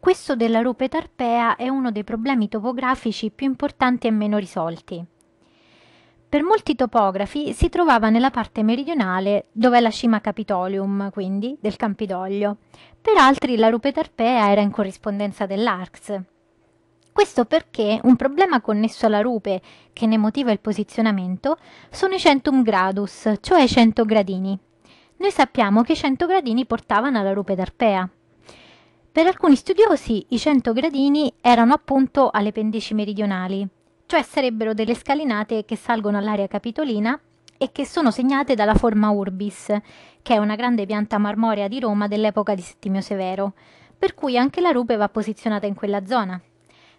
Questo della rupe tarpea è uno dei problemi topografici più importanti e meno risolti. Per molti topografi si trovava nella parte meridionale, dove è la cima Capitolium, quindi, del Campidoglio. Per altri la rupe tarpea era in corrispondenza dell'Arx. Questo perché un problema connesso alla rupe, che ne motiva il posizionamento, sono i centum gradus, cioè i 100 gradini. Noi sappiamo che i 100 gradini portavano alla rupe tarpea. Per alcuni studiosi i 100 gradini erano appunto alle pendici meridionali, cioè sarebbero delle scalinate che salgono all'area capitolina e che sono segnate dalla forma Urbis, che è una grande pianta marmorea di Roma dell'epoca di Settimio Severo, per cui anche la rupe va posizionata in quella zona.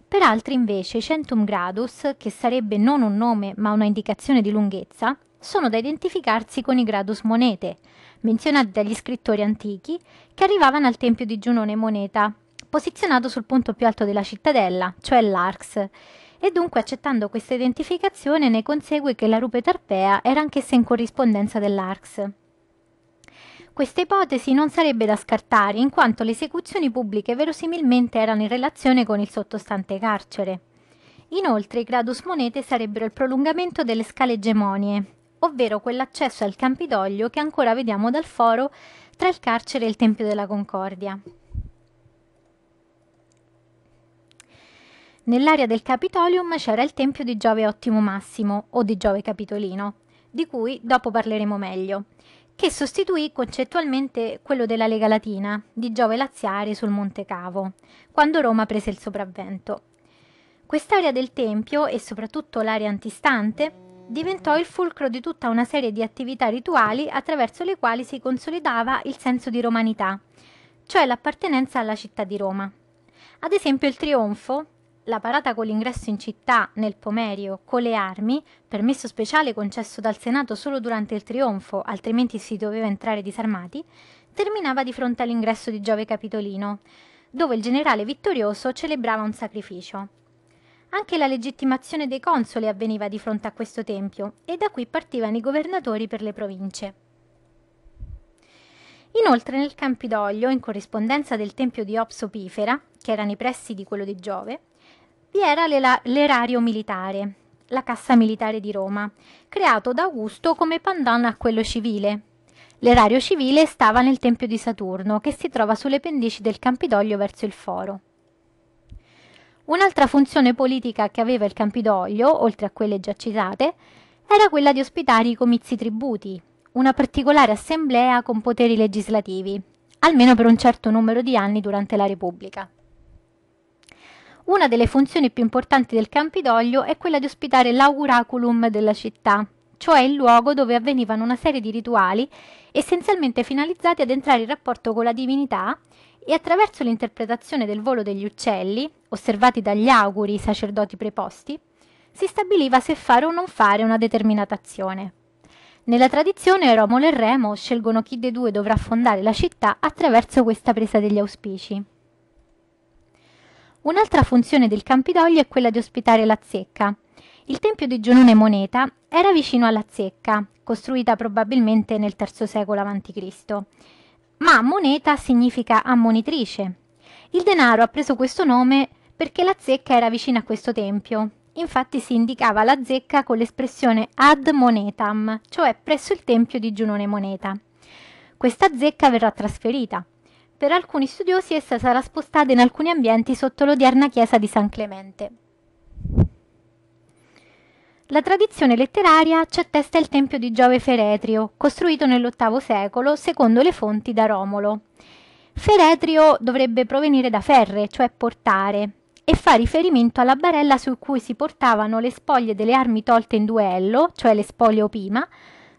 Per altri invece Centum Gradus, che sarebbe non un nome ma una indicazione di lunghezza, sono da identificarsi con i gradus monete, menzionati dagli scrittori antichi, che arrivavano al tempio di Giunone Moneta, posizionato sul punto più alto della cittadella, cioè l'Arx, e dunque accettando questa identificazione ne consegue che la rupe tarpea era anch'essa in corrispondenza dell'Arx. Questa ipotesi non sarebbe da scartare, in quanto le esecuzioni pubbliche verosimilmente erano in relazione con il sottostante carcere. Inoltre i gradus monete sarebbero il prolungamento delle scale egemonie, ovvero quell'accesso al Campidoglio che ancora vediamo dal foro tra il carcere e il Tempio della Concordia. Nell'area del Capitolium c'era il tempio di Giove Ottimo Massimo o di Giove Capitolino, di cui dopo parleremo meglio, che sostituì concettualmente quello della Lega Latina di Giove Laziare sul Monte Cavo, quando Roma prese il sopravvento. Quest'area del tempio e soprattutto l'area antistante diventò il fulcro di tutta una serie di attività rituali attraverso le quali si consolidava il senso di romanità, cioè l'appartenenza alla città di Roma. Ad esempio il trionfo, la parata con l'ingresso in città nel pomerio con le armi, permesso speciale concesso dal Senato solo durante il trionfo, altrimenti si doveva entrare disarmati, terminava di fronte all'ingresso di Giove Capitolino, dove il generale vittorioso celebrava un sacrificio. Anche la legittimazione dei consoli avveniva di fronte a questo tempio e da qui partivano i governatori per le province. Inoltre nel Campidoglio, in corrispondenza del tempio di Opsopifera, che era nei pressi di quello di Giove, vi era l'erario militare, la cassa militare di Roma, creato da Augusto come pandan a quello civile. L'erario civile stava nel tempio di Saturno, che si trova sulle pendici del Campidoglio verso il foro. Un'altra funzione politica che aveva il Campidoglio, oltre a quelle già citate, era quella di ospitare i comizi tributi, una particolare assemblea con poteri legislativi, almeno per un certo numero di anni durante la Repubblica. Una delle funzioni più importanti del Campidoglio è quella di ospitare l'auraculum della città, cioè il luogo dove avvenivano una serie di rituali essenzialmente finalizzati ad entrare in rapporto con la divinità e attraverso l'interpretazione del volo degli uccelli osservati dagli auguri i sacerdoti preposti, si stabiliva se fare o non fare una determinata azione. Nella tradizione Romolo e Remo scelgono chi dei due dovrà fondare la città attraverso questa presa degli auspici. Un'altra funzione del Campidoglio è quella di ospitare la zecca. Il tempio di Giunone Moneta era vicino alla zecca, costruita probabilmente nel III secolo a.C. Ma moneta significa ammonitrice. Il denaro ha preso questo nome perché la zecca era vicina a questo tempio. Infatti si indicava la zecca con l'espressione ad monetam, cioè presso il tempio di Giunone Moneta. Questa zecca verrà trasferita. Per alcuni studiosi essa sarà spostata in alcuni ambienti sotto l'odierna chiesa di San Clemente. La tradizione letteraria ci attesta il tempio di Giove Feretrio, costruito nell'VIII secolo secondo le fonti da Romolo. Feretrio dovrebbe provenire da ferre, cioè portare, e fa riferimento alla barella su cui si portavano le spoglie delle armi tolte in duello, cioè le spoglie opima,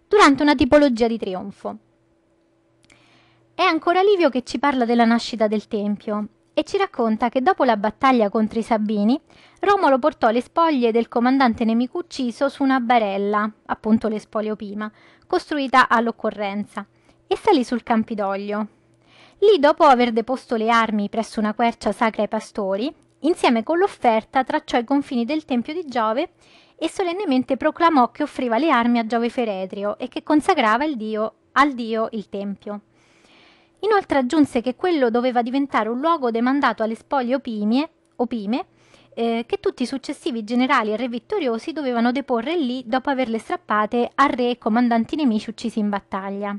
durante una tipologia di trionfo. È ancora Livio che ci parla della nascita del Tempio e ci racconta che dopo la battaglia contro i Sabini, Romolo portò le spoglie del comandante nemico ucciso su una barella, appunto le spoglie opima, costruita all'occorrenza, e salì sul Campidoglio. Lì, dopo aver deposto le armi presso una quercia sacra ai pastori, Insieme con l'offerta tracciò i confini del tempio di Giove e solennemente proclamò che offriva le armi a Giove Feretrio e che consacrava dio, al dio il tempio. Inoltre aggiunse che quello doveva diventare un luogo demandato alle spoglie opimie, opime, eh, che tutti i successivi generali e re vittoriosi dovevano deporre lì dopo averle strappate a re e comandanti nemici uccisi in battaglia.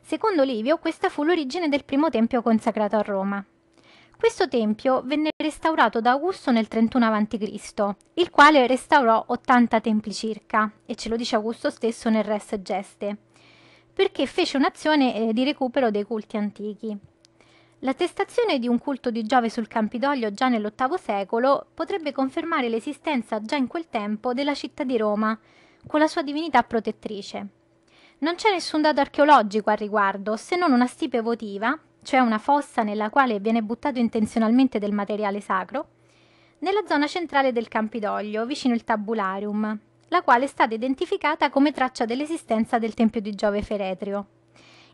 Secondo Livio, questa fu l'origine del primo tempio consacrato a Roma. Questo tempio venne restaurato da Augusto nel 31 a.C., il quale restaurò 80 templi circa, e ce lo dice Augusto stesso nel Res Geste, perché fece un'azione eh, di recupero dei culti antichi. L'attestazione di un culto di Giove sul Campidoglio già nell'VIII secolo potrebbe confermare l'esistenza già in quel tempo della città di Roma, con la sua divinità protettrice. Non c'è nessun dato archeologico al riguardo, se non una stipe votiva cioè una fossa nella quale viene buttato intenzionalmente del materiale sacro, nella zona centrale del Campidoglio, vicino il Tabularium, la quale è stata identificata come traccia dell'esistenza del Tempio di Giove Feretrio.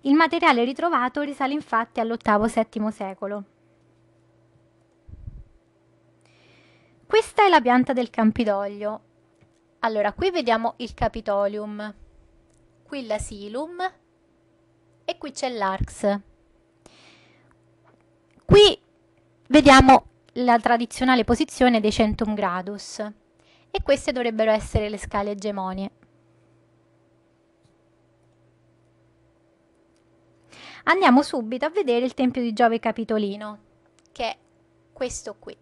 Il materiale ritrovato risale infatti all'VIII-VII secolo. Questa è la pianta del Campidoglio. Allora, qui vediamo il Capitolium, qui l'asilum e qui c'è l'arx. vediamo la tradizionale posizione dei centum gradus e queste dovrebbero essere le scale egemonie. Andiamo subito a vedere il Tempio di Giove Capitolino, che è questo qui.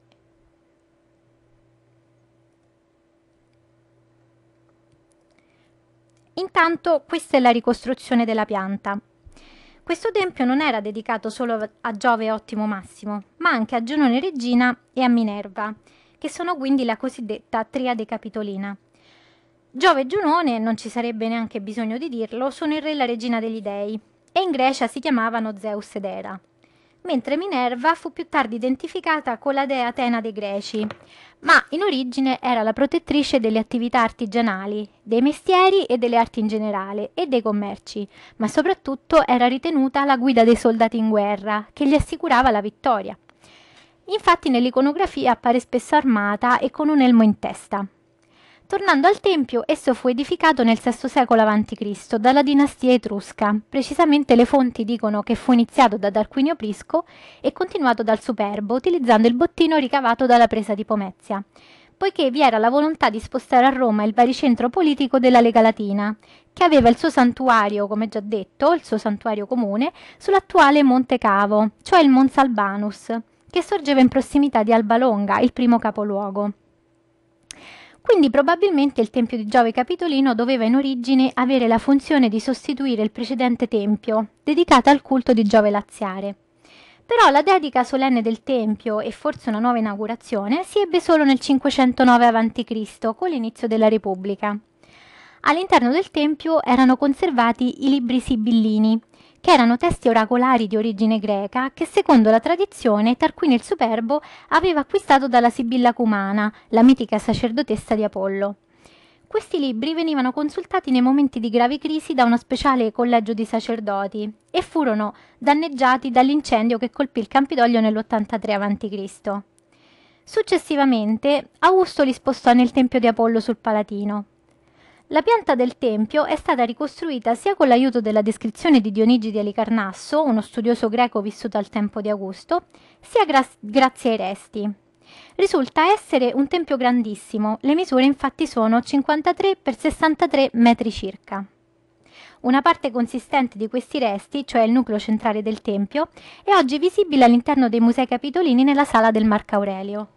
Intanto questa è la ricostruzione della pianta. Questo tempio non era dedicato solo a Giove Ottimo Massimo, ma anche a Giunone Regina e a Minerva, che sono quindi la cosiddetta triade capitolina. Giove e Giunone, non ci sarebbe neanche bisogno di dirlo, sono il re e la regina degli dei, e in Grecia si chiamavano Zeus ed Era mentre Minerva fu più tardi identificata con la dea Atena dei Greci, ma in origine era la protettrice delle attività artigianali, dei mestieri e delle arti in generale e dei commerci, ma soprattutto era ritenuta la guida dei soldati in guerra, che gli assicurava la vittoria. Infatti nell'iconografia appare spesso armata e con un elmo in testa. Tornando al tempio, esso fu edificato nel VI secolo a.C. dalla dinastia etrusca. Precisamente le fonti dicono che fu iniziato da Tarquinio Prisco e continuato dal Superbo, utilizzando il bottino ricavato dalla presa di Pomezia, poiché vi era la volontà di spostare a Roma il baricentro politico della Lega Latina, che aveva il suo santuario, come già detto, il suo santuario comune, sull'attuale Monte Cavo, cioè il Monsalbanus, che sorgeva in prossimità di Alba Longa, il primo capoluogo. Quindi probabilmente il Tempio di Giove Capitolino doveva in origine avere la funzione di sostituire il precedente tempio, dedicato al culto di Giove Laziare. Però la dedica solenne del Tempio e forse una nuova inaugurazione si ebbe solo nel 509 a.C., con l'inizio della Repubblica. All'interno del Tempio erano conservati i libri sibillini, che erano testi oracolari di origine greca che secondo la tradizione Tarquinio il Superbo aveva acquistato dalla Sibilla Cumana, la mitica sacerdotessa di Apollo. Questi libri venivano consultati nei momenti di grave crisi da uno speciale collegio di sacerdoti e furono danneggiati dall'incendio che colpì il Campidoglio nell'83 a.C. Successivamente Augusto li spostò nel Tempio di Apollo sul Palatino, la pianta del tempio è stata ricostruita sia con l'aiuto della descrizione di Dionigi di Alicarnasso, uno studioso greco vissuto al tempo di Augusto, sia gra- grazie ai resti. Risulta essere un tempio grandissimo, le misure infatti sono 53 x 63 metri circa. Una parte consistente di questi resti, cioè il nucleo centrale del tempio, è oggi visibile all'interno dei musei capitolini nella sala del Marco Aurelio.